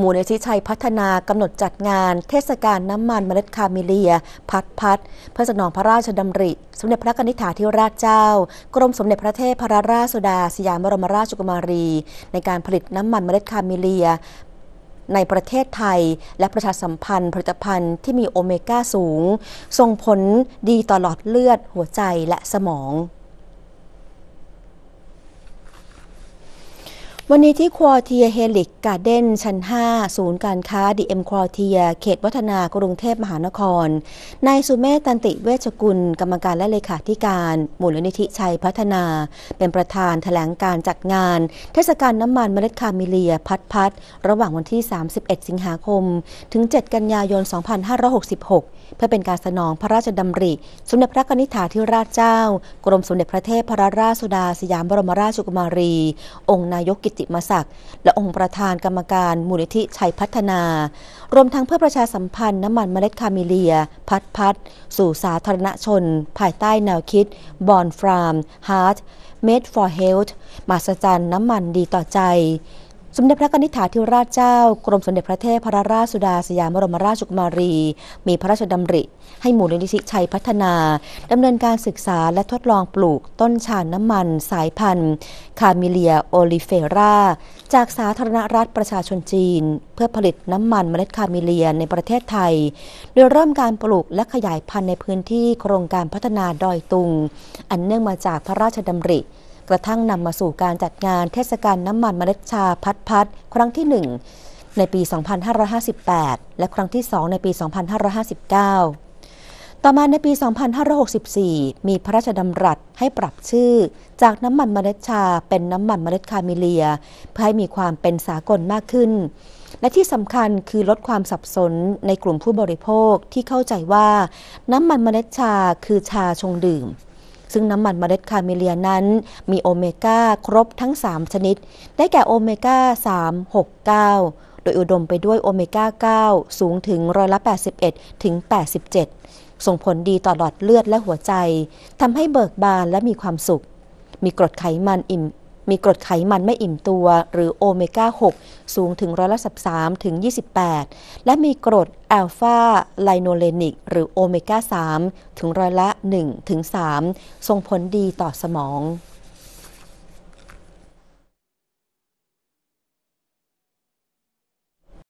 มูลนิธิชัยพัฒนากำหนดจัดงานเทศกาลน้ำมันเมล็ดคาเมเลีย พัดพัดเพื่อสนองพระราชดำริสมเด็จพระนิธิาธิราชเจ้า กรมสมเด็จพระเทพรราชสุดาสยามบรมราชกุมารี ในการผลิตน้ำมันเมล็ดคาเมเลีย ในประเทศไทยและประชาสัมพันธ์ผลิตภัณฑ์ที่มีโอเมก้าสูงส่งผลดีต่อหลอดเลือดหัวใจและสมองวันนี้ที่ควอเทียเฮลิก การ์เด้น ชั้น5 ศูนย์การค้าดีเอ็มควอเทีย เขตวัฒนากรุงเทพมหานคร นายสุเมธตันติเวชกุล กรรมการและเลขาธิการมูลนิธิชัยพัฒนา เป็นประธานถแถลงการจัดงาน เทศกาลน้ำมันเมล็ดคาเมเลีย พัดพัด ระหว่างวันที่ 31 สิงหาคม ถึง 7 กันยายน 2566 เพื่อเป็นการสนองพระราชดำริสมเด็จพระนิธิาธิราชเจ้า กรมสมเด็จพระเทพพระราชสุดา สยามบรมราชกุมารี องค์นายกกิจติมศักดิ์และองค์ประธานกรรมการมูลนิธิชัยพัฒนา รวมทั้งเพื่อประชาสัมพันธ์น้ำมันเมล็ดคาเมเลีย พัดพัด สู่สาธารณชน ภายใต้แนวคิด บอนฟรามฮาร์ดเมดฟอร์เฮลท์มาสจันน้ำมันดีต่อใจสมเด็จพระนิธิาธิราชเจ้ากรมสมเด็จพระเทพพระราชสุดาสยามบรมราชกุมารี มีพระราชดำริ ให้หมู่นิธิชัยพัฒนาดำเนินการศึกษาและทดลองปลูกต้นชาน้ำมันสายพันธุ์ คามิเลียโอลิเฟราจากสาธารณรัฐประชาชนจีน เพื่อผลิตน้ำมันเมล็ดคามิเลียในประเทศไทย โดยเริ่มการปลูกและขยายพันธุ์ในพื้นที่โครงการพัฒนาดอยตุง อันเนื่องมาจากพระราชดำริกระทั่งนำมาสู่การจัดงานเทศกาลน้ำมันเมล็ดชาพัดพัด ครั้งที่1ในปี 2558 และครั้งที่2ในปี 2559 ต่อมาในปี 2564 มีพระราชดำรัสให้ปรับชื่อจากน้ำมันเมล็ดชาเป็นน้ำมันเมล็ดคาเมเลียเพื่อให้มีความเป็นสากลมากขึ้น และที่สำคัญคือลดความสับสนในกลุ่มผู้บริโภคที่เข้าใจว่า น้ำมันเมล็ดชาคือชาชงดื่มซึ่งน้ำมันเมล็ดคาเมเลียนั้นมีโอเมก้าครบทั้ง 3 ชนิด ได้แก่โอเมก้า 3 6 9 โดยอุดมไปด้วยโอเมก้า 9 สูงถึงร้อยละ81 ถึง 87 ส่งผลดีต่อหลอดเลือดและหัวใจ ทำให้เบิกบานและมีความสุข มีกรดไขมันอิ่มมีกรดไขมันไม่อิ่มตัว หรือโอเมก้า 6 สูงถึงร้อยละ13 ถึง 28 และมีกรดอัลฟาไลโนเลนิก หรือโอเมก้า 3 ถึงร้อยละ1ถึง3ส่งผลดีต่อสมอง